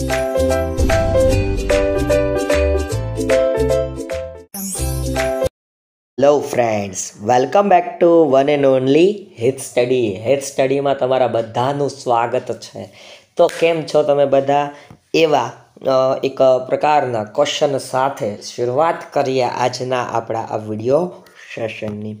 hello friends welcome back to one and only હિથ study હિથ સ્ટડીમાં તમારા બધાનું સ્વાગત છે તો કેમ છો તમે બધા એવા એક પ્રકારના ક્વેશ્ચન સાથે શરૂઆત કરીએ આજના આપણા આ વિડીયો સેશનની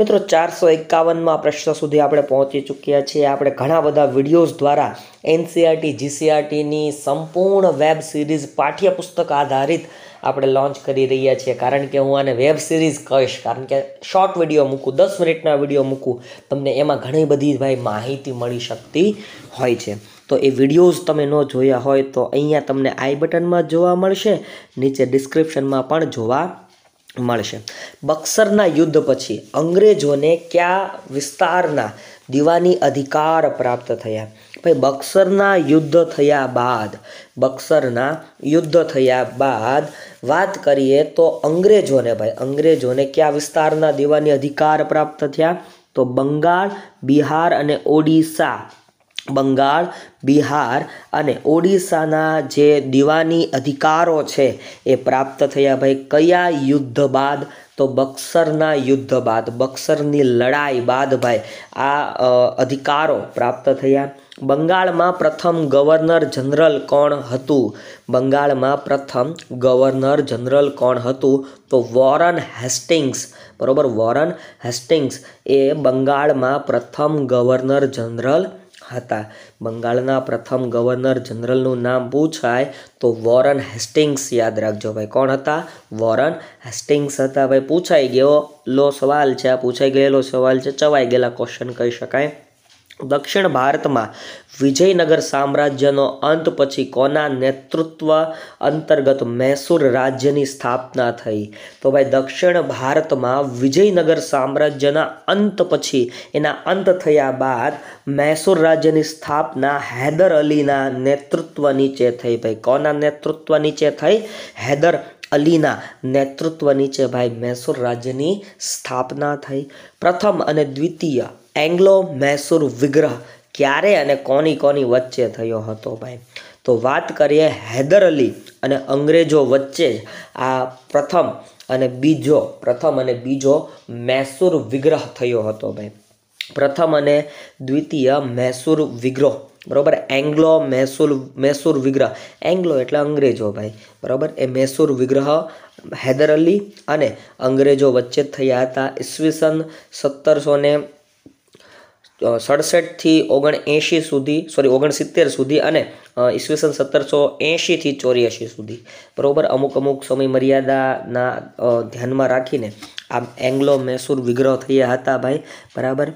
મિત્રો ચારસો એકાવનમાં પ્રશ્ન સુધી આપણે પહોંચી ચૂક્યા છીએ આપણે ઘણા બધા વિડીયોઝ દ્વારા એનસીઆરટી જીસીઆરટીની સંપૂર્ણ વેબ સિરીઝ પાઠ્યપુસ્તક આધારિત આપણે લોન્ચ કરી રહ્યા છીએ કારણ કે હું આને વેબ સિરીઝ કહીશ કારણ કે શોર્ટ વિડીયો મૂકું દસ મિનિટના વિડીયો મૂકું તમને એમાં ઘણી બધી ભાઈ માહિતી મળી શકતી હોય છે તો એ વિડીયોઝ તમે ન જોયા હોય તો અહીંયા તમને આઈ બટનમાં જોવા મળશે નીચે ડિસ્ક્રિપ્શનમાં પણ જોવા મળશે બક્સરના યુદ્ધ પછી અંગ્રેજોને કયા વિસ્તારના દીવાની અધિકાર પ્રાપ્ત થયા ભાઈ બક્સરના યુદ્ધ થયા બાદ બક્સરના યુદ્ધ થયા બાદ વાત કરીએ તો અંગ્રેજોને ભાઈ અંગ્રેજોને કયા વિસ્તારના દીવાની અધિકાર પ્રાપ્ત થયા તો બંગાળ બિહાર અને ઓડિશા બંગાળ બિહાર અને ઓડિશાના જે દિવાની અધિકારો છે એ પ્રાપ્ત થયા ભાઈ કયા યુદ્ધ બાદ તો બક્સરના યુદ્ધ બાદ બક્સરની લડાઈ બાદ ભાઈ આ અધિકારો પ્રાપ્ત થયા બંગાળમાં પ્રથમ ગવર્નર જનરલ કોણ હતું બંગાળમાં પ્રથમ ગવર્નર જનરલ કોણ હતું તો વોરન હેસ્ટિંગ્સ બરાબર વોરન હેસ્ટિંગ્સ એ બંગાળમાં પ્રથમ ગવર્નર જનરલ હતા બંગાળના પ્રથમ ગવર્નર જનરલનું નામ પૂછાય તો વોરન હેસ્ટિંગ્સ યાદ રાખજો ભાઈ કોણ હતા વોરન હેસ્ટિંગ્સ હતા ભાઈ પૂછાઈ ગયો લો સવાલ છે આ પૂછાઈ ગયેલો સવાલ છે ચવાઈ ગયેલા ક્વેશ્ચન કહી શકાય દક્ષિણ ભારતમાં વિજયનગર સામ્રાજ્યનો અંત પછી કોના નેતૃત્વ અંતર્ગત મૈસૂર રાજ્યની સ્થાપના થઈ તો ભાઈ દક્ષિણ ભારતમાં વિજયનગર સામ્રાજ્યના અંત પછી એના અંત થયા બાદ મૈસૂર રાજ્યની સ્થાપના હૈદર અલીના નેતૃત્વ નીચે થઈ ભાઈ કોના નેતૃત્વ નીચે થઈ હૈદર અલીના નેતૃત્વ નીચે ભાઈ મૈસૂર રાજ્યની સ્થાપના થઈ પ્રથમ અને દ્વિતીય એંગ્લો મૈસૂર વિગ્રહ ક્યારે અને કોની કોની વચ્ચે થયો હતો ભાઈ તો વાત કરીએ હૈદર અલી અને અંગ્રેજો વચ્ચે જ આ પ્રથમ અને બીજો પ્રથમ અને બીજો મૈસૂર વિગ્રહ થયો હતો ભાઈ પ્રથમ અને દ્વિતીય મૈસૂર વિગ્રહ બરાબર એંગ્લો મૈસૂર મૈસૂર વિગ્રહ એંગ્લો એટલે અંગ્રેજો ભાઈ બરાબર એ મૈસૂર વિગ્રહ હૈદર અલી અને અંગ્રેજો વચ્ચે થયા હતા ઈસવીસન સત્તરસો ને સડસઠથી ઓગણ એંશી સુધી સોરી ઓગણસિત્તેર સુધી અને ઈસવીસન સત્તરસો એંશીથી ચોર્યાસી સુધી બરાબર અમુક અમુક સમય મર્યાદાના ધ્યાનમાં રાખીને આ એંગ્લો મૈસૂર વિગ્રહ થયા હતા ભાઈ બરાબર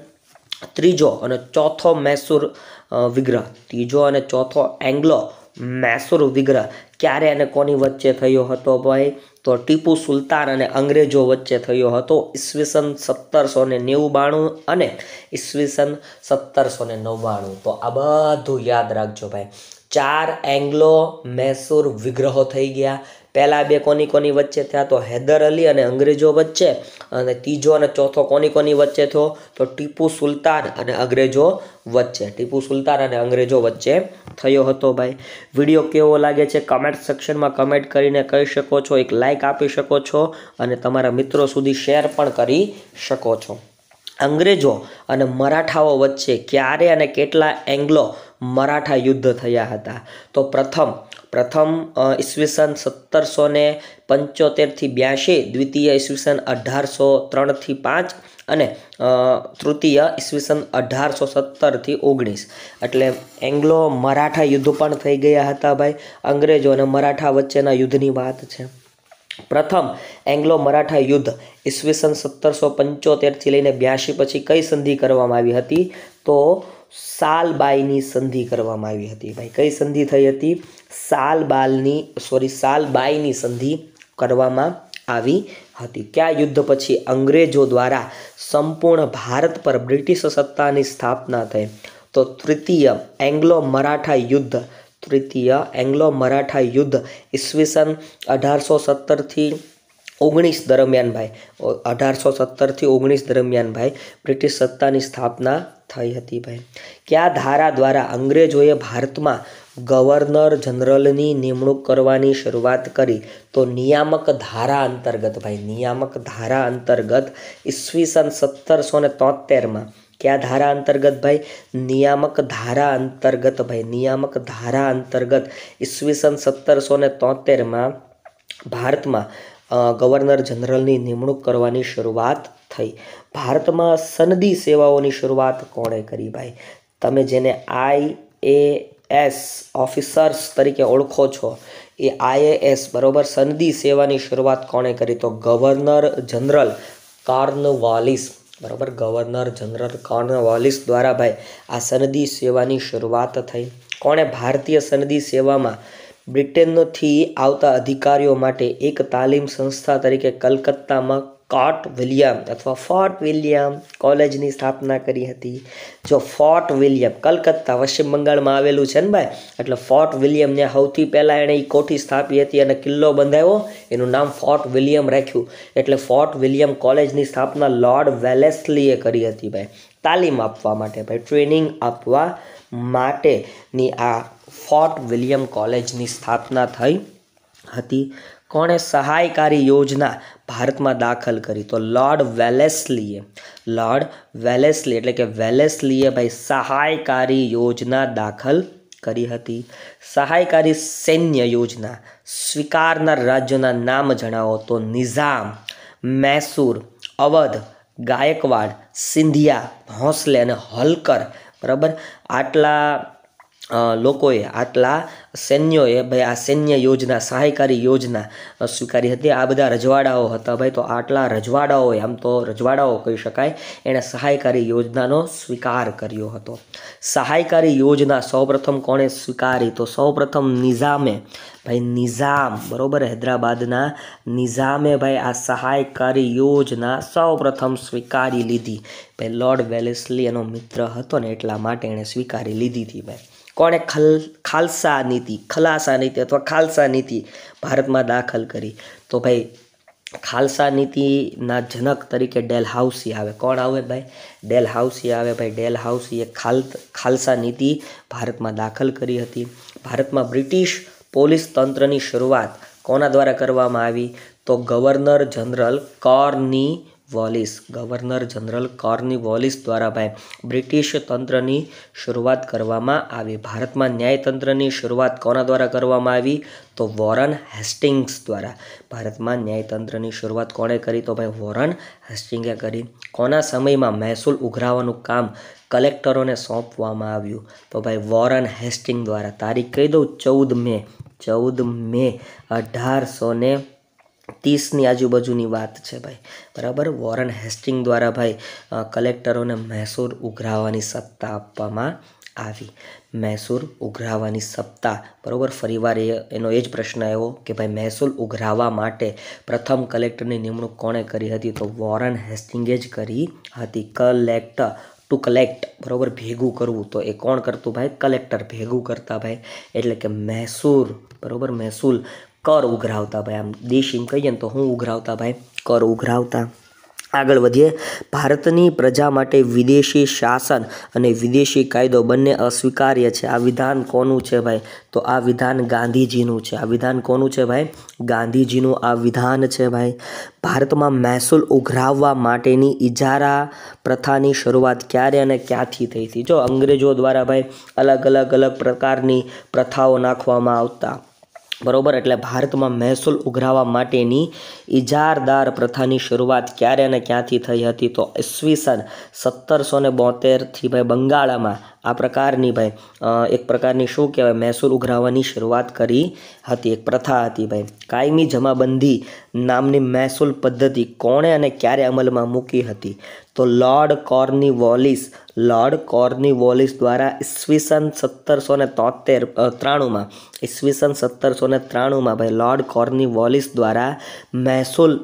ત્રીજો અને ચોથો મૈસૂર વિગ્રહ ત્રીજો અને ચોથો એંગ્લો મૈસૂર વિગ્રહ ક્યારે અને કોની વચ્ચે થયો હતો ભાઈ તો ટીપુ સુલતાન અને અંગ્રેજો વચ્ચે થયો હતો ઈસવીસન સત્તરસો ને નેવું બાણું અને ઈસવીસન સત્તરસો ને નવ્વાણું તો આ બધું યાદ રાખજો ભાઈ ચાર એંગ્લો મૈસૂર વિગ્રહો થઈ ગયા પહેલાં બે કોની કોની વચ્ચે થયા તો હૈદર અલી અને અંગ્રેજો વચ્ચે અને ત્રીજો અને ચોથો કોની કોની વચ્ચે થયો તો ટીપુ સુલતાન અને અંગ્રેજો વચ્ચે ટીપુ સુલતાન અને અંગ્રેજો વચ્ચે થયો હતો ભાઈ વિડીયો કેવો લાગે છે કમેન્ટ સેક્શનમાં કમેન્ટ કરીને કહી શકો છો એક લાઇક આપી શકો છો અને તમારા મિત્રો સુધી શેર પણ કરી શકો છો અંગ્રેજો અને મરાઠાઓ વચ્ચે ક્યારે અને કેટલા એંગ્લો મરાઠા યુદ્ધ થયા હતા તો પ્રથમ પ્રથમ ઈસવીસન સત્તરસો ને પંચોતેરથી બ્યાસી દ્વિતીય ઈસવીસન અઢારસો ત્રણથી પાંચ અને તૃતીય ઈસવીસન અઢારસો સત્તરથી ઓગણીસ એટલે એંગ્લો મરાઠા યુદ્ધ પણ થઈ ગયા હતા ભાઈ અંગ્રેજો અને મરાઠા વચ્ચેના યુદ્ધની વાત છે પ્રથમ એંગ્લો મરાઠા યુદ્ધ ઈસવીસન સત્તરસો પંચોતેરથી લઈને બ્યાસી પછી કઈ સંધિ કરવામાં આવી હતી તો સાલબાઈની સંધિ કરવામાં આવી હતી ભાઈ કઈ સંધિ થઈ હતી સાલબાલની સોરી સાલબાઈની સંધિ કરવામાં આવી હતી કયા યુદ્ધ પછી અંગ્રેજો દ્વારા સંપૂર્ણ ભારત પર બ્રિટિશ સત્તાની સ્થાપના થઈ તો તૃતીય એંગ્લો મરાઠા યુદ્ધ તૃતીય એંગ્લો મરાઠા યુદ્ધ ઈસવીસન અઢારસો સત્તરથી ઓગણીસ દરમિયાન ભાઈ અઢારસો સત્તરથી ઓગણીસ દરમિયાન ભાઈ બ્રિટિશ સત્તાની સ્થાપના થઈ હતી ભાઈ કયા ધારા દ્વારા અંગ્રેજોએ ભારતમાં ગવર્નર જનરલની નિમણૂક કરવાની શરૂઆત કરી તો નિયામક ધારા અંતર્ગત ભાઈ નિયામક ધારા અંતર્ગત ઈસવીસન સત્તરસો ને તોતેરમાં કયા ધારા અંતર્ગત ભાઈ નિયામક ધારા અંતર્ગત ભાઈ નિયામક ધારા અંતર્ગત ઈસવીસન સત્તરસો ને તોતેરમાં ભારતમાં ગવર્નર જનરલની નિમણૂક કરવાની શરૂઆત થઈ ભારતમાં સનદી સેવાઓની શરૂઆત કોણે કરી ભાઈ તમે જેને આઈ એ એસ ઓફિસર્સ તરીકે ઓળખો છો એ આઈએએસ બરાબર સનદી સેવાની શરૂઆત કોણે કરી તો ગવર્નર જનરલ કાર્નવાલિસ બરાબર ગવર્નર જનરલ કાર્નવાલિસ દ્વારા ભાઈ આ સનદી સેવાની શરૂઆત થઈ કોણે ભારતીય સનદી સેવામાં બ્રિટનથી આવતા અધિકારીઓ માટે એક તાલીમ સંસ્થા તરીકે કલકત્તામાં કોટ વિલિયમ અથવા ફોર્ટ વિલિયમ કોલેજની સ્થાપના કરી હતી જો ફોર્ટ વિલિયમ કલકત્તા પશ્ચિમ બંગાળમાં આવેલું છે ને ભાઈ એટલે ફોર્ટ વિલિયમને સૌથી પહેલાં એણે એ કોઠી સ્થાપી હતી અને કિલ્લો બંધાયો એનું નામ ફોર્ટ વિલિયમ રાખ્યું એટલે ફોર્ટ વિલિયમ કોલેજની સ્થાપના લોર્ડ વેલેસલીએ કરી હતી ભાઈ તાલીમ આપવા માટે ભાઈ ટ્રેનિંગ આપવા માટેની આ ફોર્ટ વિલિયમ કોલેજની સ્થાપના થઈ હતી કોણે સહાયકારી યોજના ભારતમાં દાખલ કરી તો લોર્ડ વેલેસલીએ લોર્ડ વેલેસલી એટલે કે વેલેસલીએ ભાઈ સહાયકારી યોજના દાખલ કરી હતી સહાયકારી સૈન્ય યોજના સ્વીકારનાર રાજ્યોના નામ જણાવો તો નિઝામ મૈસૂર અવધ ગાયકવાડ સિંધિયા ભોંસલે અને હોલકર બરાબર આટલા લોકોએ આટલા સૈન્યોએ ભાઈ આ સૈન્ય યોજના સહાયકારી યોજના સ્વીકારી હતી આ બધા રજવાડાઓ હતા ભાઈ તો આટલા રજવાડાઓએ આમ તો રજવાડાઓ કહી શકાય એણે સહાયકારી યોજનાનો સ્વીકાર કર્યો હતો સહાયકારી યોજના સૌપ્રથમ કોણે સ્વીકારી તો સૌપ્રથમ નિઝામે ભાઈ નિઝામ બરાબર હૈદરાબાદના નિઝામે ભાઈ આ સહાયકારી યોજના સૌપ્રથમ સ્વીકારી લીધી ભાઈ લોર્ડ વેલેસલી એનો મિત્ર હતો ને એટલા માટે એણે સ્વીકારી લીધી હતી ભાઈ કોણે ખલ ખાલસા નીતિ ખલાસા નીતિ અથવા ખાલસા નીતિ ભારતમાં દાખલ કરી તો ભાઈ ખાલસા નીતિના જનક તરીકે ડેલહાઉસી આવે કોણ આવે ભાઈ ડેલહાઉસી આવે ભાઈ ડેલહાઉસીએ ખાલ ખાલસા નીતિ ભારતમાં દાખલ કરી હતી ભારતમાં બ્રિટિશ પોલીસ તંત્રની શરૂઆત કોના દ્વારા કરવામાં આવી તો governor general Cornwallis governor general Cornwallis દ્વારા ભાઈ બ્રિટિશ તંત્રની શરૂઆત કરવામાં આવી ભારતમાં ન્યાયતંત્રની શરૂઆત કોના દ્વારા કરવામાં આવી તો વોરન હેસ્ટિંગ્સ દ્વારા ભારતમાં ન્યાયતંત્રની શરૂઆત કોણે કરી તો ભાઈ વોરન હેસ્ટિંગે કરી કોના સમયમાં મહેસૂલ ઉઘરાવાનું કામ કલેક્ટરોને સોંપવામાં આવ્યું તો ભાઈ વોરન હેસ્ટિંગ દ્વારા તારીખ કહી દઉં ચૌદ મે ચૌદ મે અઢારસો ને તીસની આજુબાજુની વાત છે ભાઈ બરાબર વોરન હેસ્ટિંગ દ્વારા ભાઈ કલેક્ટરોને મૈસૂર ઉઘરાવવાની સત્તા આપવામાં આવી મૈસૂર ઉઘરાવવાની સત્તા બરાબર ફરીવાર એનો એ જ પ્રશ્ન આવ્યો કે ભાઈ મહેસૂલ ઉઘરાવવા માટે પ્રથમ કલેક્ટરની નિમણૂક કોણે કરી હતી તો વોરન હેસ્ટિંગે જ કરી હતી કલેક્ટર ટુ કલેક્ટ બરાબર ભેગું કરવું તો એ કોણ કરતું ભાઈ કલેક્ટર ભેગું કરતા ભાઈ એટલે કે મૈસૂર બરાબર મહેસૂલ કર ઉઘરાવતા ભાઈ આમ દેશ એમ કહીએ ને તો હું ઉઘરાવતા ભાઈ કર ઉઘરાવતા આગળ વધીએ ભારતની પ્રજા માટે વિદેશી શાસન અને વિદેશી કાયદો બંને અસ્વીકાર્ય છે આ વિધાન કોનું છે ભાઈ તો આ વિધાન ગાંધીજીનું છે આ વિધાન કોનું છે ભાઈ ગાંધીજીનું આ વિધાન છે ભાઈ ભારતમાં મહેસૂલ ઉઘરાવવા માટેની ઇજારા પ્રથાની શરૂઆત ક્યારે અને ક્યાંથી થઈ હતી જો અંગ્રેજો દ્વારા ભાઈ અલગ અલગ અલગ પ્રકારની પ્રથાઓ નાખવામાં આવતા બરોબર એટલે ભારતમાં મહેસૂલ ઉઘરાવા માટેની ઇજારદાર પ્રથાની શરૂઆત ક્યારે અને ક્યાંથી થઈ હતી તો ઈસવીસન સત્તરસો ને બોતેરથી ભાઈ બંગાળામાં આ પ્રકારની ભાઈ એક પ્રકારની શું કહેવાય મહેસૂલ ઉઘરાવવાની શરૂઆત કરી હતી એક પ્રથા હતી ભાઈ કાયમી જમાબંધી નામની મહેસૂલ પદ્ધતિ કોણે અને ક્યારે અમલમાં મૂકી હતી તો લોર્ડ કોર્ની વોલિસ લોર્ડ કોર્ની વોલિસ દ્વારા ઈસવીસન સત્તરસો ને તોતેર ત્રાણુંમાં ઈસવીસન સત્તરસો ને ત્રાણુંમાં ભાઈ લોર્ડ કોર્ની વોલિસ દ્વારા મહેસૂલ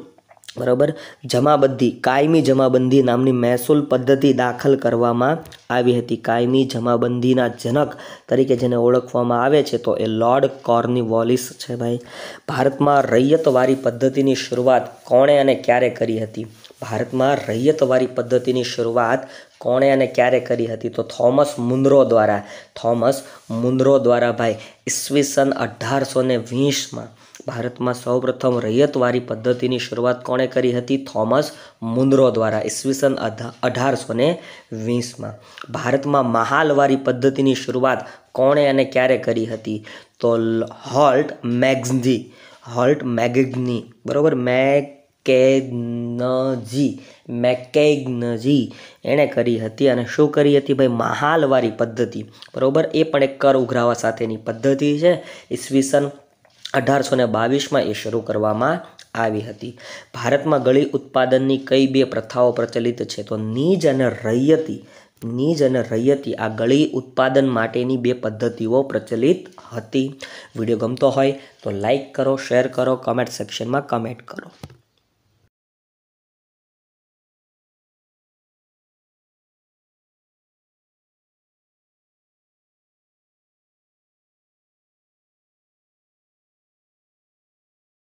બરાબર જમાબંધી કાયમી જમાબંધી નામની મહેસૂલ પદ્ધતિ દાખલ કરવામાં આવી હતી કાયમી જમાબંધીના જનક તરીકે જેને ઓળખવામાં આવે છે તો એ લોર્ડ કોર્ની વોલિસ છે ભાઈ ભારતમાં રૈયતવારી પદ્ધતિની શરૂઆત કોણે અને ક્યારે કરી હતી ભારતમાં રૈયતવારી પદ્ધતિની શરૂઆત કોણે અને ક્યારે કરી હતી તો થોમસ મુન્દ્રો દ્વારા થોમસ મુન્દ્રો દ્વારા ભાઈ ઈસવીસન અઢારસો ને વીસમાં ભારતમાં સૌપ્રથમ રૈયતવારી પદ્ધતિની શરૂઆત કોણે કરી હતી થોમસ મુન્દ્રો દ્વારા ઈસવીસન અઢારસો ને વીસમાં ભારતમાં મહાલવારી પદ્ધતિની શરૂઆત કોણે અને ક્યારે કરી હતી તો હોલ્ટ મેગ્ઝી હોલ્ટ મેગની બરાબર મેગ કેગનજી મેકેગનજી એણે કરી હતી અને શું કરી હતી ભાઈ મહાલવારી પદ્ધતિ બરાબર એ પણ એક કર ઉઘરાવા સાથેની પદ્ધતિ છે ઈસવીસન અઢારસો ને બાવીસમાં એ શરૂ કરવામાં આવી હતી ભારતમાં ગળી ઉત્પાદનની કઈ બે પ્રથાઓ પ્રચલિત છે તો નીજ અને રૈયતી નીજ અને રૈયતી આ ગળી ઉત્પાદન માટેની બે પદ્ધતિઓ પ્રચલિત હતી વિડીયો ગમતો હોય તો લાઇક કરો શેર કરો કમેન્ટ સેક્શનમાં કમેન્ટ કરો